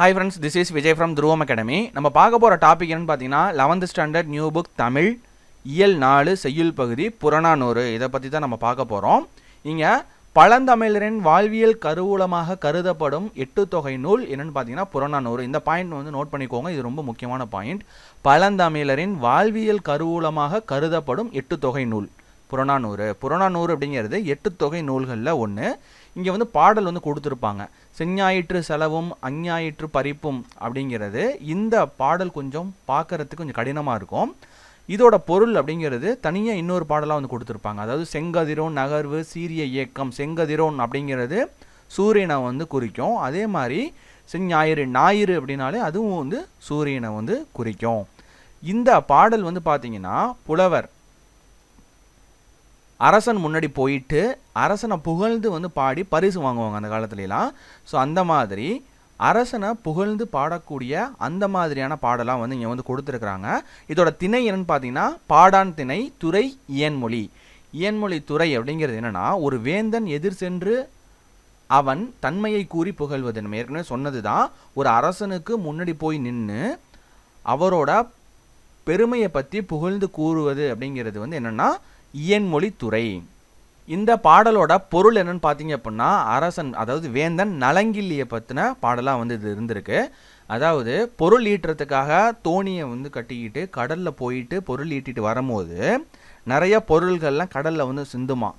hi friends this is Vijay from Dhruvam academy நம்ம பார்க்க போகிற டாபிக் என்னன்னு பார்த்தீங்கன்னா eleventh standard new book Tamil இயல் நாலு செய்யுள் பகுதி புறநானூறு இதை பற்றி தான் நம்ம பார்க்க போகிறோம் இங்கே பழந்தமிழரின் வாழ்வியல் கருவூலமாக கருதப்படும் எட்டு தொகை நூல் என்னென்னு பார்த்தீங்கன்னா புறநானூறு இந்த பாயிண்ட் வந்து நோட் பண்ணிக்கோங்க இது ரொம்ப முக்கியமான பாயிண்ட் பழந்தமிழரின் வாழ்வியல் கருவூலமாக கருதப்படும் எட்டு தொகை நூல் புறநானூறு புறநானூறு அப்படிங்கிறது எட்டு தொகை நூல்களில் ஒன்று இங்கே வந்து பாடல் வந்து கொடுத்துருப்பாங்க செஞ்ஞாயிற்று செலவும் அஞ்ஞாயிற்று பறிப்பும் அப்படிங்கிறது இந்த பாடல் கொஞ்சம் பார்க்கறதுக்கு கொஞ்சம் கடினமாக இருக்கும் இதோட பொருள் அப்படிங்கிறது தனியாக இன்னொரு பாடலாக வந்து கொடுத்துருப்பாங்க அதாவது செங்கதிரோன் நகர்வு சீரிய இயக்கம் செங்கதிரோன் அப்படிங்கிறது சூரியனை வந்து குறிக்கும் அதே மாதிரி செஞ்ஞாயிறு ஞாயிறு அப்படின்னாலே அதுவும் வந்து சூரியனை வந்து குறிக்கும் இந்த பாடல் வந்து பார்த்தீங்கன்னா புலவர் அரசன் முன்னாடி போயிட்டு அரசனை புகழ்ந்து வந்து பாடி பரிசு வாங்குவாங்க அந்த காலத்துலலாம் ஸோ அந்த மாதிரி அரசனை புகழ்ந்து பாடக்கூடிய அந்த மாதிரியான பாடலாம் வந்து இங்கே வந்து கொடுத்துருக்குறாங்க இதோட திணை என்னன்னு பார்த்தீங்கன்னா பாடான் திணை துறை இயன்மொழி இயன்மொழி துறை அப்படிங்கிறது என்னென்னா ஒரு வேந்தன் எதிர் சென்று அவன் தன்மையை கூறி புகழ்வது நம்ம ஏற்கனவே சொன்னது தான் ஒரு அரசனுக்கு முன்னாடி போய் நின்று அவரோட பெருமையை பற்றி புகழ்ந்து கூறுவது அப்படிங்கிறது வந்து என்னென்னா துறை இந்த பாடலோட பொருள் என்னன்னு பார்த்தீங்க அப்படின்னா அரசன் அதாவது வேந்தன் நலங்கிள்ளியை பற்றின பாடலாக வந்து இது இருந்திருக்கு அதாவது பொருள் ஈட்டுறதுக்காக தோணியை வந்து கட்டிக்கிட்டு கடலில் போயிட்டு பொருள் ஈட்டிட்டு வரும்போது நிறைய பொருள்கள்லாம் கடலில் வந்து சிந்துமா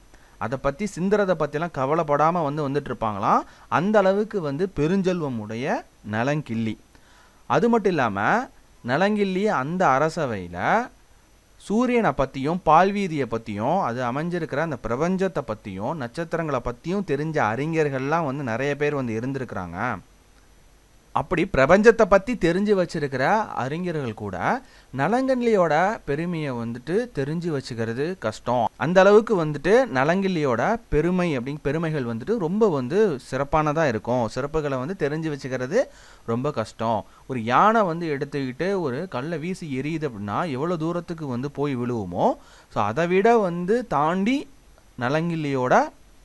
அதை பற்றி சிந்துறதை பற்றிலாம் கவலைப்படாமல் வந்து வந்துட்டு இருப்பாங்களாம் அந்த அளவுக்கு வந்து பெருஞ்செல்வம் உடைய நலங்கிள்ளி அது மட்டும் இல்லாமல் நலங்கிள்ளி அந்த அரசவையில் சூரியனை பற்றியும் பால்வீதியை பற்றியும் அது அமைஞ்சிருக்கிற அந்த பிரபஞ்சத்தை பற்றியும் நட்சத்திரங்களை பற்றியும் தெரிஞ்ச அறிஞர்கள்லாம் வந்து நிறைய பேர் வந்து இருந்திருக்கிறாங்க அப்படி பிரபஞ்சத்தை பற்றி தெரிஞ்சு வச்சிருக்கிற அறிஞர்கள் கூட நலங்கிள்ளியோட பெருமையை வந்துட்டு தெரிஞ்சு வச்சுக்கிறது கஷ்டம் அந்த அளவுக்கு வந்துட்டு நலங்கிள்ளியோட பெருமை அப்படிங்க பெருமைகள் வந்துட்டு ரொம்ப வந்து சிறப்பானதாக இருக்கும் சிறப்புகளை வந்து தெரிஞ்சு வச்சுக்கிறது ரொம்ப கஷ்டம் ஒரு யானை வந்து எடுத்துக்கிட்டு ஒரு கல்லை வீசி எரியுது அப்படின்னா எவ்வளோ தூரத்துக்கு வந்து போய் விழுவுமோ ஸோ அதை விட வந்து தாண்டி நலங்கிள்ளியோட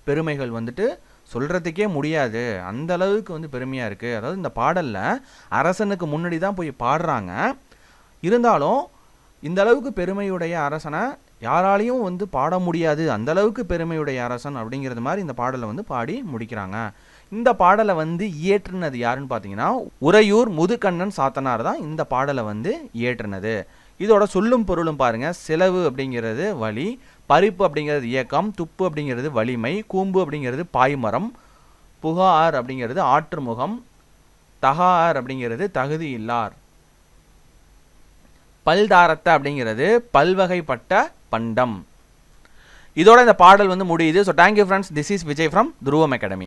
பெருமைகள் வந்துட்டு சொல்கிறதுக்கே முடியாது அந்த அளவுக்கு வந்து பெருமையாக இருக்குது அதாவது இந்த பாடலில் அரசனுக்கு முன்னாடி தான் போய் பாடுறாங்க இருந்தாலும் இந்த அளவுக்கு பெருமையுடைய அரசனை யாராலையும் வந்து பாட முடியாது அந்த அளவுக்கு பெருமையுடைய அரசன் அப்படிங்கிறது மாதிரி இந்த பாடலை வந்து பாடி முடிக்கிறாங்க இந்த பாடலை வந்து இயற்றுனது யாருன்னு பார்த்தீங்கன்னா உறையூர் முதுகண்ணன் சாத்தனார் தான் இந்த பாடலை வந்து இயற்றுனது இதோட சொல்லும் பொருளும் பாருங்கள் செலவு அப்படிங்கிறது வழி பருப்பு அப்படிங்கிறது இயக்கம் துப்பு அப்படிங்கிறது வலிமை கூம்பு அப்படிங்கிறது பாய்மரம் புகார் அப்படிங்கிறது ஆற்றுமுகம் தகார் அப்படிங்கிறது தகுதி இல்லார் பல்தாரத்தை அப்படிங்கிறது பல்வகைப்பட்ட பண்டம் இதோட இந்த பாடல் வந்து முடியுது so thank you friends this is Vijay from Dhruvam academy